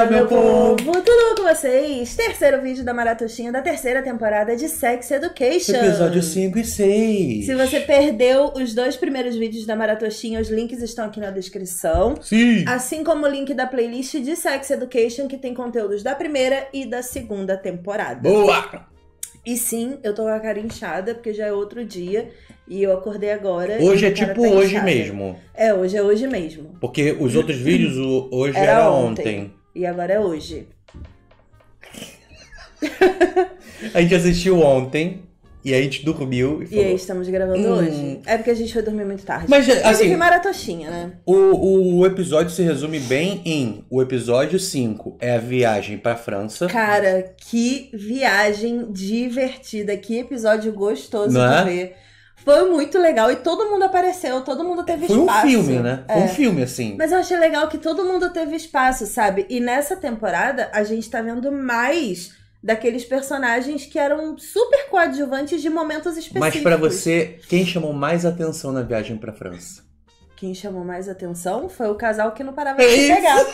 Olá, meu povo! Tudo com vocês? Terceiro vídeo da Maratuxinha da terceira temporada de Sex Education. Episódio 5 e 6. Se você perdeu os dois primeiros vídeos da Maratuxinha, os links estão aqui na descrição. Sim! Assim como o link da playlist de Sex Education, que tem conteúdos da primeira e da segunda temporada. Boa! E sim, eu tô com a cara inchada, porque já é outro dia. E eu acordei agora. Hoje é tipo tá hoje mesmo. É, hoje é hoje mesmo. Porque os outros vídeos, hoje era, era ontem. ontem. E agora é hoje. a gente assistiu ontem. E a gente dormiu e falou... E aí estamos gravando hum... hoje. É porque a gente foi dormir muito tarde. Mas, assim... Teve maratoxinha, né? O, o episódio se resume bem em... O episódio 5 é a viagem pra França. Cara, que viagem divertida. Que episódio gostoso Não é? de ver. Foi muito legal e todo mundo apareceu, todo mundo teve espaço. Foi um filme, né? Foi um é. filme, assim. Mas eu achei legal que todo mundo teve espaço, sabe? E nessa temporada, a gente tá vendo mais daqueles personagens que eram super coadjuvantes de momentos específicos. Mas para você, quem chamou mais atenção na viagem pra França? Quem chamou mais atenção foi o casal que não parava é de pegar.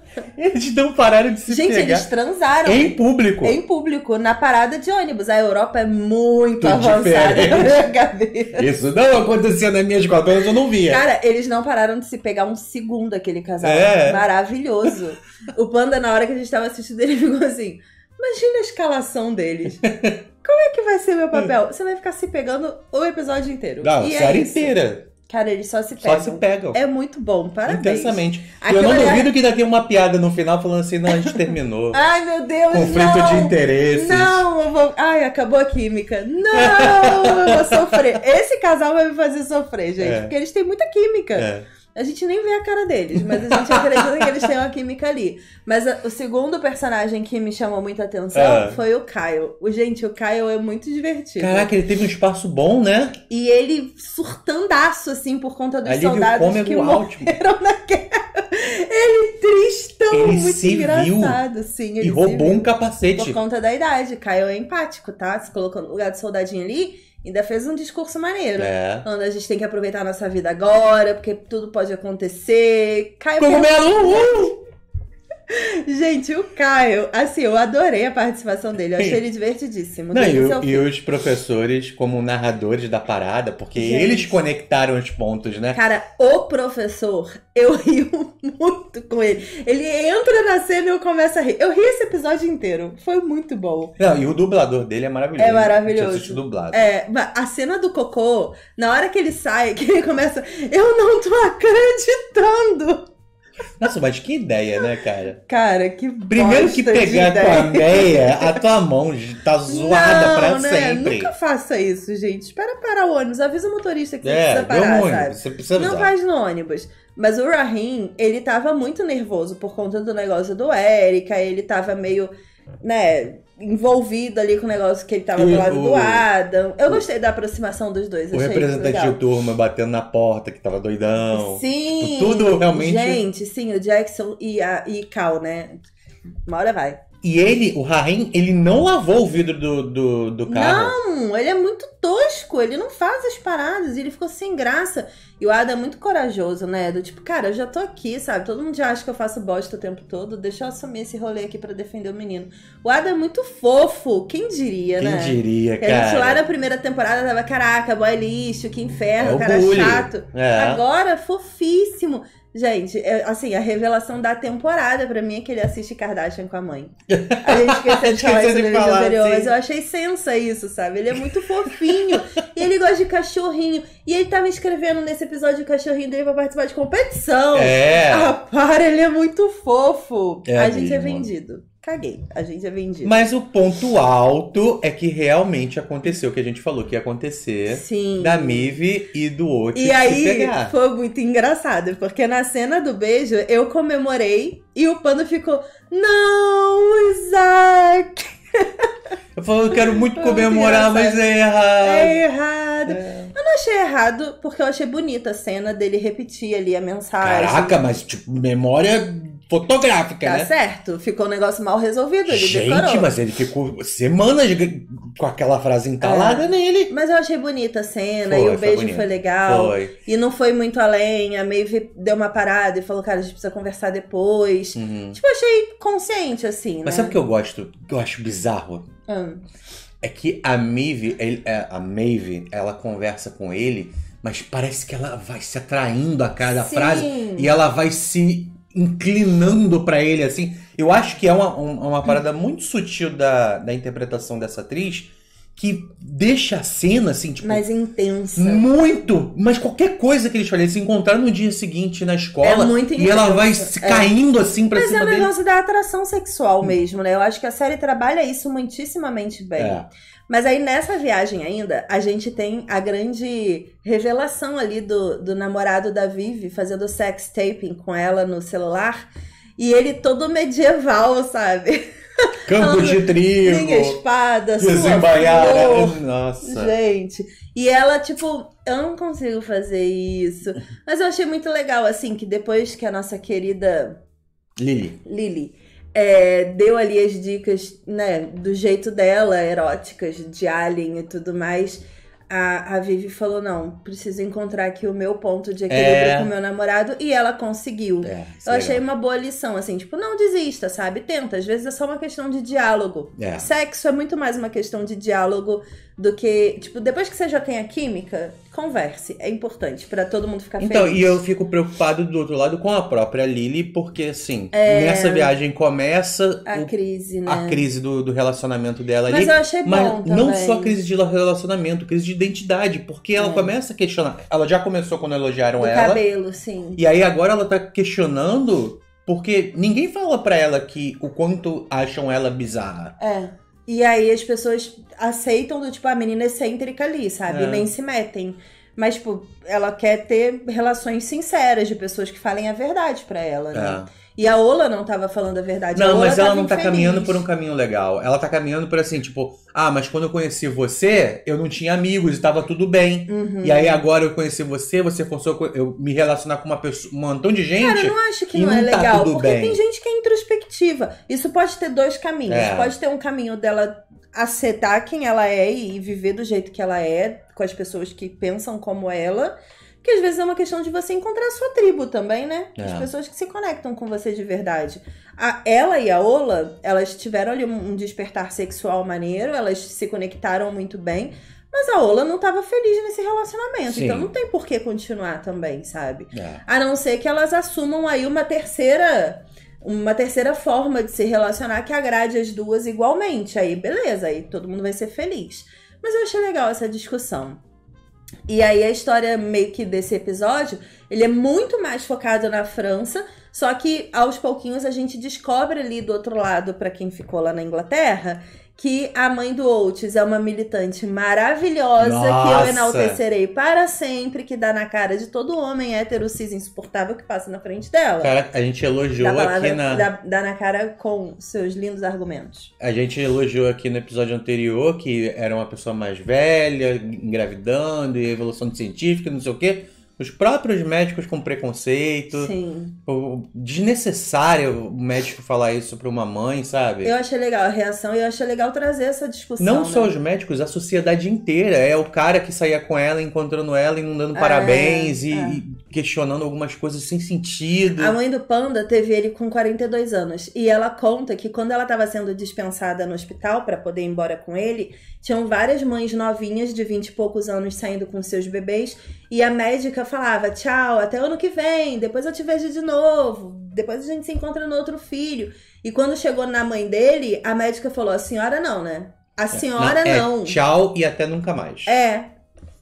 Eles não pararam de se Gente, pegar. eles transaram. Em público. Em público, na parada de ônibus. A Europa é muito Tudo avançada minha Isso não acontecia na minha escola, eu não via. Cara, eles não pararam de se pegar um segundo aquele casal. É. Maravilhoso. o Panda, na hora que a gente estava assistindo, ele ficou assim... Imagina a escalação deles. Como é que vai ser meu papel? Você vai ficar se pegando o episódio inteiro. Não, e é série é inteira. Cara, eles só se pegam. Só se pegam. É muito bom, parabéns. Intensamente. eu não duvido ah, que daqui tá uma piada no final falando assim, não, a gente terminou. Ai, meu Deus, Conflito não, de interesses. Não, eu vou... Ai, acabou a química. Não, eu vou sofrer. Esse casal vai me fazer sofrer, gente. É. Porque eles têm muita química. É. A gente nem vê a cara deles, mas a gente acredita que eles têm uma química ali. Mas a, o segundo personagem que me chamou muita atenção é. foi o Kyle. O, gente, o Kyle é muito divertido. Caraca, ele teve um espaço bom, né? E ele surtandaço, assim, por conta dos Alívio soldados que morreram ótimo. na guerra. Ele tristão, ele muito engraçado, assim. e roubou um capacete. Por conta da idade. Caio é empático, tá? Se colocou no lugar do soldadinho ali, ainda fez um discurso maneiro. É. Quando a gente tem que aproveitar a nossa vida agora, porque tudo pode acontecer. Caio Como pensou... Gente, o Caio, assim, eu adorei a participação dele, eu achei ele divertidíssimo. Não, e, e, os professores, como narradores da parada, porque Gente. eles conectaram os pontos, né? Cara, o professor, eu rio muito com ele. Ele entra na cena e eu começo a rir. Eu ri esse episódio inteiro, foi muito bom. Não, e o dublador dele é maravilhoso. É maravilhoso. dublado. É, a cena do cocô, na hora que ele sai, que ele começa, eu não tô acreditando. Nossa, mas que ideia, né, cara? Cara, que Primeiro que pegar com a meia, a tua mão tá zoada não, pra né? sempre. Nunca faça isso, gente. Espera parar o ônibus. Avisa o motorista que é, precisa parar, um Você precisa Não faz no ônibus. Mas o Rahim, ele tava muito nervoso por conta do negócio do Erika. Ele tava meio, né envolvido ali com o negócio que ele tava do lado o, do Adam. Eu o, gostei da aproximação dos dois. O representante de turma batendo na porta, que tava doidão. Sim. Tipo, tudo realmente. Gente, sim, o Jackson e, a, e Cal, né? Uma hora vai. E ele, o Rahim, ele não lavou o vidro do, do, do, carro. Não, ele é muito tosco, ele não faz as paradas, ele ficou sem graça. E o Ada é muito corajoso, né? Do tipo, cara, eu já tô aqui, sabe? Todo mundo já acha que eu faço bosta o tempo todo, deixa eu assumir esse rolê aqui para defender o menino. O Ada é muito fofo, quem diria, quem né? Quem diria, cara. A gente lá na primeira temporada tava, caraca, boy lixo, que inferno, é cara chato. É. Agora, fofíssimo. Gente, eu, é, assim, a revelação da temporada pra mim é que ele assiste Kardashian com a mãe. A gente esqueceu de falar isso no anterior, mas eu achei sensa isso, sabe? Ele é muito fofinho e ele gosta de cachorrinho. E ele tava escrevendo nesse episódio o cachorrinho dele pra participar de competição. É. Ah, para, ele é muito fofo. É a gente é mesmo. é vendido caguei. A gente é vendido. Mas o ponto alto é que realmente aconteceu o que a gente falou que ia acontecer. Sim. Da Mive e do outro. E aí pegar. foi muito engraçado, porque na cena do beijo eu comemorei e o pano ficou: Não, Isaac! Eu falo, eu quero muito comemorar, mas é errado. É errado. É. Eu não achei errado, porque eu achei bonita a cena dele repetir ali a mensagem. Caraca, mas tipo, memória fotográfica, tá né? certo. Ficou um negócio mal resolvido, ele Gente, decorou. mas ele ficou semanas com aquela frase entalada é. nele. Mas eu achei bonita a cena foi, e o beijo bonito. foi legal. Foi. E não foi muito além, a Maeve deu uma parada e falou, cara, a gente precisa conversar depois. Uhum. Tipo, achei consciente, assim, Mas né? sabe o que eu gosto? Que eu acho bizarro? Hum. É que a Maeve, ele, é, a Maeve, ela conversa com ele mas parece que ela vai se atraindo a cada Sim. frase e ela vai se inclinando para ele, assim. Eu acho que é uma, uma parada muito sutil da, da interpretação dessa atriz que deixa a cena, assim, tipo. Mais intensa. Muito! Mas qualquer coisa que eles falem, se encontrar no dia seguinte na escola. É muito intensa. E ela vai é. se caindo, é. assim, pra Mas cima Mas é o negócio dele. da atração sexual mesmo, né? Eu acho que a série trabalha isso muitíssimamente bem. É. Mas aí nessa viagem ainda, a gente tem a grande revelação ali do, do namorado da Vivi fazendo sex taping com ela no celular. E ele todo medieval, sabe? Campo de trigo. Minha espada, desembanhar. Nossa. Gente. E ela, tipo, eu não consigo fazer isso. Mas eu achei muito legal, assim, que depois que a nossa querida. Lili. Lili é, deu ali as dicas, né, do jeito dela, eróticas, de alien e tudo mais. A, a Vivi falou: não, preciso encontrar aqui o meu ponto de equilíbrio é... com o meu namorado, e ela conseguiu. É, Eu é achei uma boa lição, assim, tipo, não desista, sabe? Tenta, às vezes é só uma questão de diálogo. É. Sexo é muito mais uma questão de diálogo do que, tipo, depois que você já tem a química, converse, é importante para todo mundo ficar então, feliz. Então, e eu fico preocupado do outro lado com a própria Lily, porque assim, é... nessa viagem começa a o... crise, né? A crise do, do relacionamento dela ali. Mas eu achei bom mas também. não só crise de relacionamento, crise de identidade, porque ela é. começa a questionar. Ela já começou quando elogiaram o ela. cabelo, sim. E aí agora ela tá questionando porque ninguém fala para ela que o quanto acham ela bizarra. É. E aí as pessoas aceitam do tipo, a ah, menina é excêntrica ali, sabe? É. Nem se metem. Mas, tipo, ela quer ter relações sinceras de pessoas que falem a verdade para ela, né? É. E a Ola não tava falando a verdade. Não, a mas ela não tá infeliz. caminhando por um caminho legal. Ela tá caminhando por assim, tipo, ah, mas quando eu conheci você, eu não tinha amigos e tava tudo bem. Uhum. E aí agora eu conheci você, você forçou eu me relacionar com uma pessoa, um montão de gente. Cara, eu não acho que não, não é tá legal, porque bem. tem gente que é introspectiva. Isso pode ter dois caminhos. É. Pode ter um caminho dela aceitar quem ela é e viver do jeito que ela é, com as pessoas que pensam como ela. Que às vezes é uma questão de você encontrar a sua tribo também, né? É. As pessoas que se conectam com você de verdade. A, ela e a Ola, elas tiveram ali um despertar sexual maneiro, elas se conectaram muito bem. Mas a Ola não estava feliz nesse relacionamento. Então Sim. Então não tem por que continuar também, sabe? É. A não ser que elas assumam aí uma terceira. Uma terceira forma de se relacionar que agrade as duas igualmente. Aí, beleza, aí todo mundo vai ser feliz. Mas eu achei legal essa discussão. E aí a história meio que desse episódio, ele é muito mais focado na França, só que aos pouquinhos a gente descobre ali do outro lado para quem ficou lá na Inglaterra que a mãe do Oates é uma militante maravilhosa, Nossa. que eu enaltecerei para sempre, que dá na cara de todo homem hétero, cis, insuportável que passa na frente dela. Cara, a gente elogiou palavra, aqui na... Dá, dá, na cara com seus lindos argumentos. A gente elogiou aqui no episódio anterior que era uma pessoa mais velha, engravidando, e evolução científica, não sei o quê. Os próprios médicos com preconceito. Sim. O desnecessário o médico falar isso para uma mãe, sabe? Eu achei legal a reação e eu achei legal trazer essa discussão. Não né? só os médicos, a sociedade inteira. É o cara que saía com ela, encontrando ela e não dando é, parabéns. É. E, e, questionando algumas coisas sem sentido. A mãe do Panda teve ele com 42 anos e ela conta que quando ela estava sendo dispensada no hospital para poder ir embora com ele, tinham várias mães novinhas de 20 e poucos anos saindo com seus bebês e a médica falava: "Tchau, até ano que vem, depois eu te vejo de novo, depois a gente se encontra no outro filho". E quando chegou na mãe dele, a médica falou: "A senhora não, né?" A é, senhora não. É, não. É, tchau e até nunca mais. É,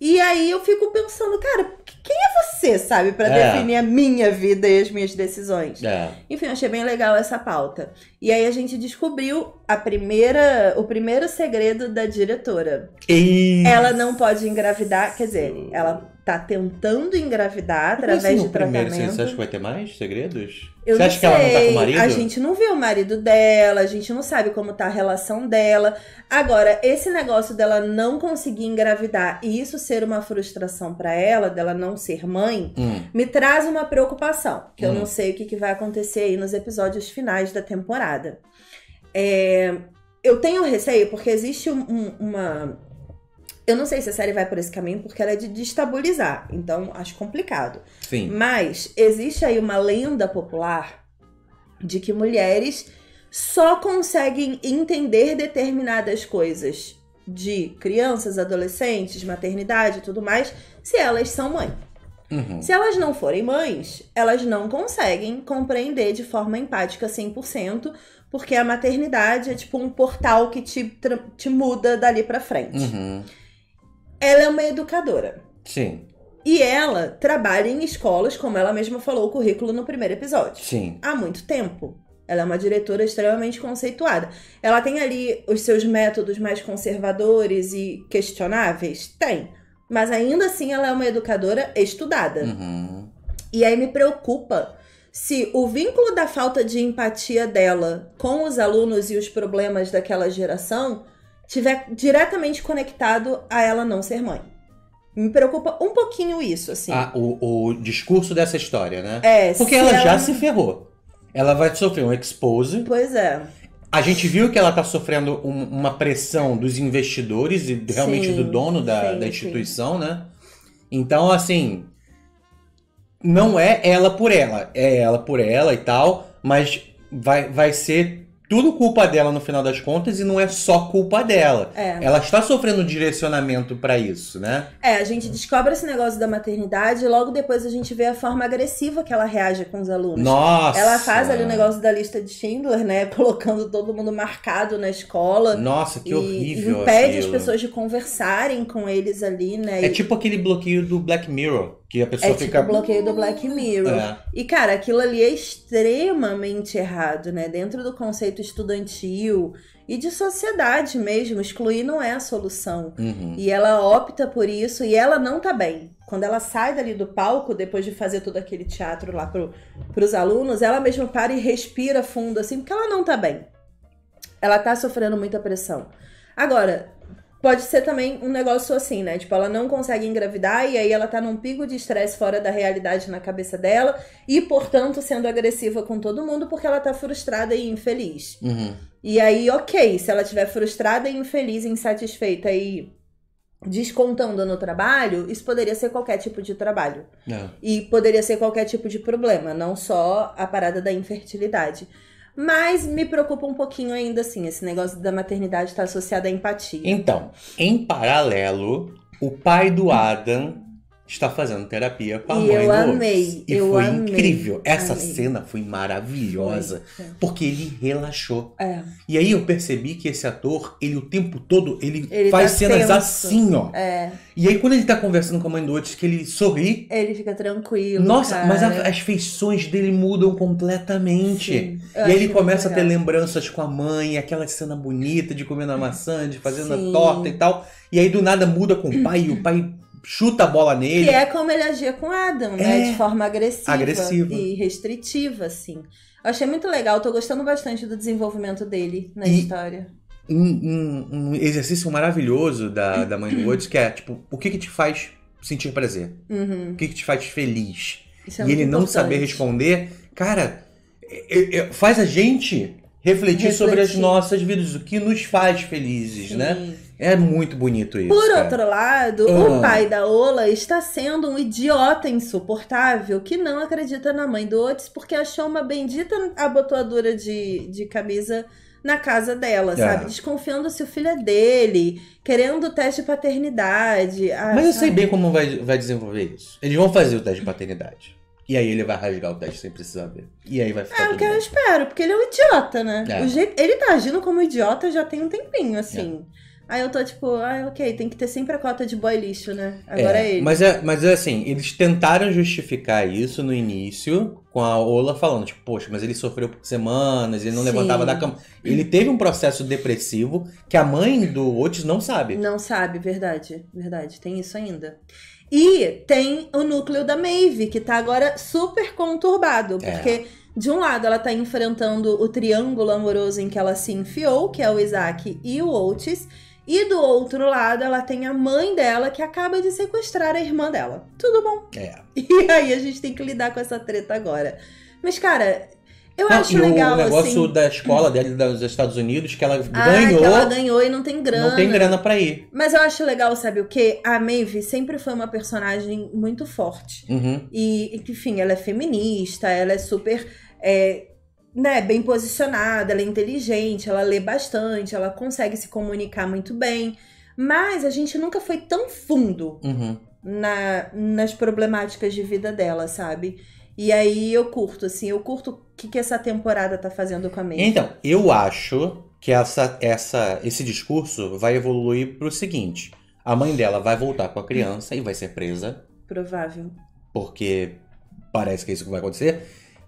e aí eu fico pensando, cara, quem é você, sabe, para é. definir a minha vida e as minhas decisões? É. Enfim, achei bem legal essa pauta. E aí a gente descobriu a primeira, o primeiro segredo da diretora. Isso. Ela não pode engravidar, quer dizer, ela tá tentando engravidar através de tratamento. Primeiro, você acha que vai ter mais segredos? Eu você acha sei. que ela não tá com o marido? A gente não vê o marido dela, a gente não sabe como tá a relação dela. Agora, esse negócio dela não conseguir engravidar e isso ser uma frustração para ela, dela não ser mãe, hum. me traz uma preocupação. Que hum. eu não sei o que, que vai acontecer aí nos episódios finais da temporada. É, eu tenho receio porque existe um, uma eu não sei se a série vai por esse caminho, porque ela é de destabilizar. Então, acho complicado. Sim. Mas existe aí uma lenda popular de que mulheres só conseguem entender determinadas coisas de crianças, adolescentes, maternidade e tudo mais, se elas são mães. Uhum. Se elas não forem mães, elas não conseguem compreender de forma empática 100%, porque a maternidade é tipo um portal que te, te muda dali para frente. Uhum. Ela é uma educadora. Sim. E ela trabalha em escolas, como ela mesma falou o currículo no primeiro episódio. Sim. Há muito tempo. Ela é uma diretora extremamente conceituada. Ela tem ali os seus métodos mais conservadores e questionáveis? Tem. Mas ainda assim ela é uma educadora estudada. Uhum. E aí me preocupa se o vínculo da falta de empatia dela com os alunos e os problemas daquela geração tiver diretamente conectado a ela não ser mãe. Me preocupa um pouquinho isso, assim. Ah, o, o discurso dessa história, né? É, Porque ela, ela, já se ferrou. Ela vai sofrer um expose. Pois é. A gente viu que ela tá sofrendo um, uma pressão dos investidores e realmente sim, do dono da, sim, da instituição, sim. né? Então, assim. Não é ela por ela. É ela por ela e tal. Mas vai, vai ser tudo culpa dela no final das contas e não é só culpa dela. É. Ela está sofrendo direcionamento para isso, né? É, a gente descobre esse negócio da maternidade e logo depois a gente vê a forma agressiva que ela reage com os alunos. Nossa! Ela faz ali o negócio da lista de Schindler, né? Colocando todo mundo marcado na escola. Nossa, que e, horrível! E impede aquilo. as pessoas de conversarem com eles ali, né? É e... tipo aquele bloqueio do Black Mirror. Que a pessoa é tipo fica. Tipo o bloqueio do Black Mirror. É. E, cara, aquilo ali é extremamente errado, né? Dentro do conceito estudantil e de sociedade mesmo. Excluir não é a solução. Uhum. E ela opta por isso e ela não tá bem. Quando ela sai dali do palco, depois de fazer todo aquele teatro lá pro, pros alunos, ela mesma para e respira fundo, assim, porque ela não tá bem. Ela tá sofrendo muita pressão. Agora, Pode ser também um negócio assim, né? Tipo, ela não consegue engravidar e aí ela tá num pico de estresse fora da realidade na cabeça dela e, portanto, sendo agressiva com todo mundo porque ela tá frustrada e infeliz. Uhum. E aí, ok, se ela tiver frustrada e infeliz, insatisfeita e descontando no trabalho, isso poderia ser qualquer tipo de trabalho. Não. É. E poderia ser qualquer tipo de problema, não só a parada da infertilidade. Mas me preocupa um pouquinho ainda, assim, esse negócio da maternidade estar tá associado à empatia. Então, em paralelo, o pai do Adam está fazendo terapia com a e mãe eu amei, E eu foi amei, incrível. Essa amei. cena foi maravilhosa, foi, porque ele relaxou. É. E aí eu percebi que esse ator, ele o tempo todo, ele, ele faz tá cenas tenso. assim, ó. É. E aí quando ele está conversando com a mãe do Otis, que ele sorri... Ele fica tranquilo, Nossa, cara. mas a, as feições dele mudam completamente. E aí ele começa a ter lembranças com a mãe, aquela cena bonita de comendo na maçã, de fazendo a torta e tal. E aí do nada muda com o pai e o pai chuta a bola nele. Que é como ele agia com Adam, é. né? De é. forma agressiva, agressiva, e restritiva, assim. Eu achei muito legal, tô gostando bastante do desenvolvimento dele na e... história. Um, um, um, exercício maravilhoso da, da mãe do Woods, que é, tipo, o que que te faz sentir prazer? Uhum. O que que te faz feliz? É e ele importante. não saber responder, cara, faz a gente refletir, refletir. sobre as nossas vidas, o que nos faz felizes, né? Sim. né? É muito bonito isso. Por cara. outro lado, ah. o pai da Ola está sendo um idiota insuportável que não acredita na mãe do Otis porque achou uma bendita abotoadura de, de camisa na casa dela, é. sabe? Desconfiando se o filho é dele, querendo o teste de paternidade. Ah, Mas eu ah, sabe? sei bem como vai, vai desenvolver isso. Eles vão fazer o teste de paternidade. E aí ele vai rasgar o teste sem precisar ver. E aí vai ficar. É o que eu espero, porque ele é um idiota, né? É. O jeito, ele tá agindo como idiota já tem um tempinho, assim. É. Aí eu tô tipo, ah, ok, tem que ter sempre a cota de boy lixo, né? É, Agora é, é ele. Mas é, mas é assim, eles tentaram justificar isso no início com a Ola falando, tipo, poxa, mas ele sofreu por semanas, ele não Sim. levantava da cama. Ele teve um processo depressivo que a mãe do Otis não sabe. Não sabe, verdade, verdade. Tem isso ainda. E tem o núcleo da Maeve, que tá agora super conturbado, é. porque é. de um lado ela tá enfrentando o triângulo amoroso em que ela se enfiou, que é o Isaac e o Otis, e do outro lado ela tem a mãe dela que acaba de sequestrar a irmã dela. Tudo bom? É. E aí a gente tem que lidar com essa treta agora. Mas cara, eu não, acho e legal, o negócio assim. da escola dela dos Estados Unidos, que ela ah, ganhou. Que ela ganhou e não tem grana. Não tem grana pra ir. Mas eu acho legal, sabe o quê? A Maeve sempre foi uma personagem muito forte. Uhum. E, e, enfim, ela é feminista, ela é super. É, né, bem posicionada, ela é inteligente, ela lê bastante, ela consegue se comunicar muito bem. Mas a gente nunca foi tão fundo uhum. na, nas problemáticas de vida dela, sabe? E aí eu curto, assim, eu curto o que, que essa temporada tá fazendo com a Maeve. Então, eu acho que essa, essa, esse discurso vai evoluir pro seguinte: a mãe dela vai voltar com a criança e vai ser presa. Provável. Porque parece que é isso que vai acontecer.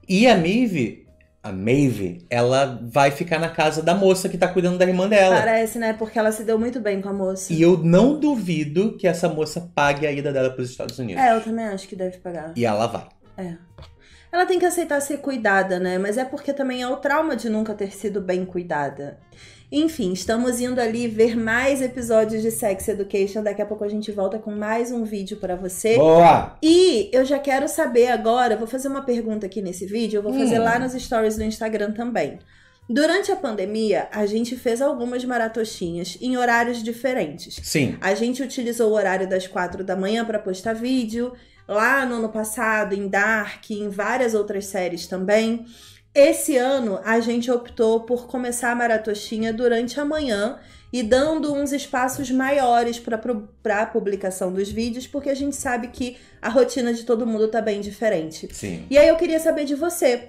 E a Maeve, a Maeve, ela vai ficar na casa da moça que tá cuidando da irmã dela. Parece, né? Porque ela se deu muito bem com a moça. E eu não duvido que essa moça pague a ida dela pros Estados Unidos. É, eu também acho que deve pagar. E ela vai. É. Ela tem que aceitar ser cuidada, né? Mas é porque também é o trauma de nunca ter sido bem cuidada. Enfim, estamos indo ali ver mais episódios de Sex Education. Daqui a pouco a gente volta com mais um vídeo para você. Boa! E eu já quero saber agora, vou fazer uma pergunta aqui nesse vídeo, eu vou fazer hum. lá nas stories do Instagram também. Durante a pandemia, a gente fez algumas maratoxinhas em horários diferentes. Sim. A gente utilizou o horário das quatro da manhã para postar vídeo lá no ano passado, em Dark, em várias outras séries também. Esse ano a gente optou por começar a maratoxinha durante a manhã e dando uns espaços maiores para a publicação dos vídeos, porque a gente sabe que a rotina de todo mundo tá bem diferente. Sim. E aí eu queria saber de você.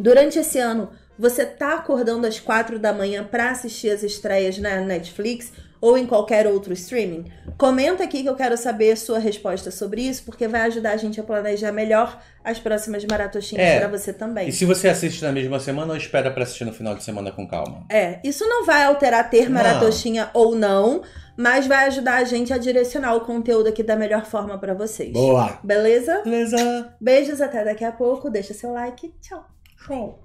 Durante esse ano, você tá acordando às quatro da manhã para assistir as estreias na Netflix? ou em qualquer outro streaming? Comenta aqui que eu quero saber sua resposta sobre isso, porque vai ajudar a gente a planejar melhor as próximas maratoxinhas é. para você também. E se você assiste na mesma semana ou espera para assistir no final de semana com calma? É, isso não vai alterar ter maratoxinha ou não, mas vai ajudar a gente a direcionar o conteúdo aqui da melhor forma para vocês. Boa. Beleza? Beleza. Beijos até daqui a pouco, deixa seu like, tchau. Show.